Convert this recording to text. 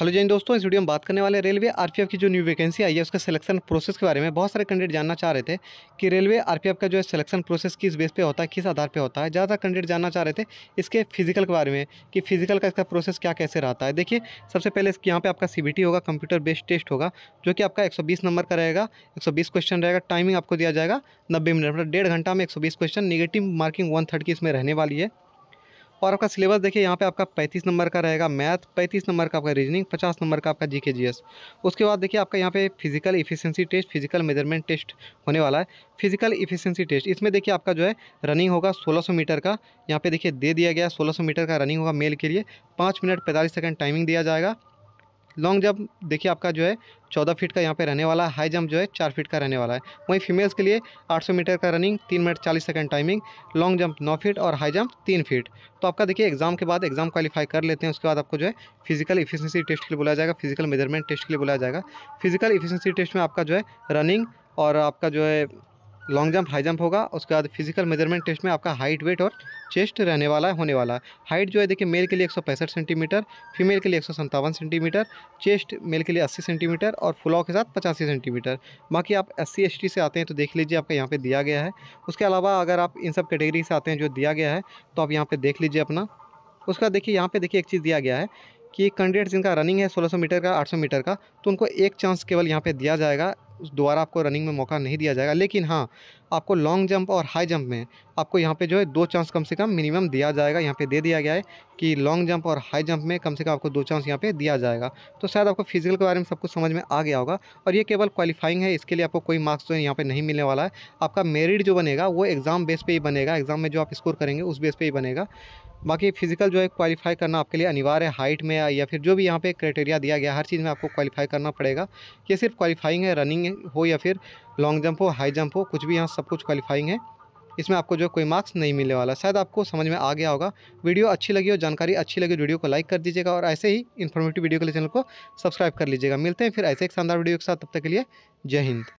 hello Jain दोस्तों इस video में बात करने वाले रेलवे आरपीएफ की जो न्यू वैकेंसी आई है उसका सिलेक्शन प्रोसेस के बारे में बहुत सारे कैंडिडेट जानना चाह रहे थे कि रेलवे आरपीएफ का जो है सिलेक्शन प्रोसेस किस बेस पे होता है किस आधार पे होता है ज़्यादा कैंडिडेट जानना चाह रहे थे इसके फिजिकल के बारे में कि फिजिकल का इसका प्रोसेस क्या कैसे रहता है देखिए सबसे पहले इसके यहाँ पर आपका सी होगा कंप्यूटर बेस्ड टेस्ट होगा जो कि आपका एक नंबर का रहेगा एक क्वेश्चन रहेगा टाइमिंग आपको दिया जाएगा नब्बे मिनट मतलब डेढ़ घंटा में एक क्वेश्चन निगेटिव मार्किंग वन की इसमें रहने वाली है और आपका सिलेबस देखिए यहाँ पे आपका 35 नंबर का रहेगा मैथ 35 नंबर का आपका रीजनिंग 50 नंबर का आपका जीके जीएस उसके बाद देखिए आपका यहाँ पे physical efficiency test physical measurement test होने वाला है फिजिकल इफिशियंसी टेस्ट इसमें देखिए आपका जो है रनिंग होगा 1600 मीटर का यहाँ पे देखिए दे दिया गया 1600 मीटर का रनिंग होगा मेल के लिए पाँच मिनट पैंतालीस सेकेंड टाइमिंग दिया जाएगा लॉन्ग जंप देखिए आपका जो है चौदह फीट का यहाँ पे रहने वाला है हाई जंप जो है चार फीट का रहने वाला है वहीं फीमेल्स के लिए 800 मीटर का रनिंग तीन मिनट चालीस सेकंड टाइमिंग लॉन्ग जंप नौ फीट और हाई जंप तीन फीट तो आपका देखिए एग्जाम के बाद एग्जाम क्वालिफाई कर लेते हैं उसके बाद आपको जो है फिजिकल इफिशियंसी टेस्ट के लिए बुलाया जाएगा फिजिकल मेजरमेंट टेस्ट के लिए बुलाया जाएगा फिजिकल इफिशियंसी टेस्ट में आपका जो है रनिंग और आपका जो है लॉन्ग जंप हाई जंप होगा उसके बाद फिजिकल मेजरमेंट टेस्ट में आपका हाइट वेट और चेस्ट रहने वाला है होने वाला है हाइट जो है देखिए मेल के लिए एक सेंटीमीटर फीमेल के लिए एक सेंटीमीटर चेस्ट मेल के लिए अस्सी सेंटीमीटर और फुलाव के साथ पचासी सेंटीमीटर बाकी आप एस सी से आते हैं तो देख लीजिए आपका यहाँ पर दिया गया है उसके अलावा अगर आप इन सब कैटेगरी से आते हैं जो दिया गया है तो आप यहाँ पर देख लीजिए अपना उसका देखिए यहाँ पे देखिए एक चीज़ दिया गया है कि कैंडिडेट जिनका रनिंग है 1600 मीटर का 800 मीटर का तो उनको एक चांस केवल यहाँ पे दिया जाएगा दोबारा आपको रनिंग में मौका नहीं दिया जाएगा लेकिन हाँ आपको लॉन्ग जंप और हाई जंप में आपको यहाँ पे जो है दो चांस कम से कम मिनिमम दिया जाएगा यहाँ पे दे दिया गया है कि लॉन्ग जंप और हाई जंप में कम से कम आपको दो चांस यहाँ पे दिया जाएगा तो शायद आपको फिजिकल के बारे में सब कुछ समझ में आ गया होगा और ये केवल क्वालिफाइंग है इसके लिए आपको कोई मार्क्स जो है यहाँ पर नहीं मिलने वाला है आपका मेरिट जो बनेगा वो एग्ज़ाम बेस पर ही बनेगा एग्ज़ाम में जो आप स्कोर करेंगे उस बेस पर ही बनेगा बाकी फिजिकल जो है क्वालिफाई करना आपके लिए अनिवार्य है हाइट में या फिर जो भी यहाँ पे क्राइटेरिया दिया गया हर चीज़ में आपको क्वालिफाई करना पड़ेगा ये सिर्फ क्वालिफाइंग है रनिंग हो या फिर लॉन्ग जंप हो हाई जंप हो कुछ भी यहाँ सब कुछ क्वालिफाइंग है इसमें आपको जो कोई मार्क्स नहीं मिलने वाला शायद आपको समझ में आ गया होगा वीडियो अच्छी लगी हो जानकारी अच्छी लगी वीडियो को लाइक कर दीजिएगा और ऐसे ही इन्फॉर्मेटिव वीडियो के लिए चैनल को सब्सक्राइब कर लीजिएगा मिलते हैं फिर ऐसे एक शानदार वीडियो के साथ तब तक के लिए जय हिंद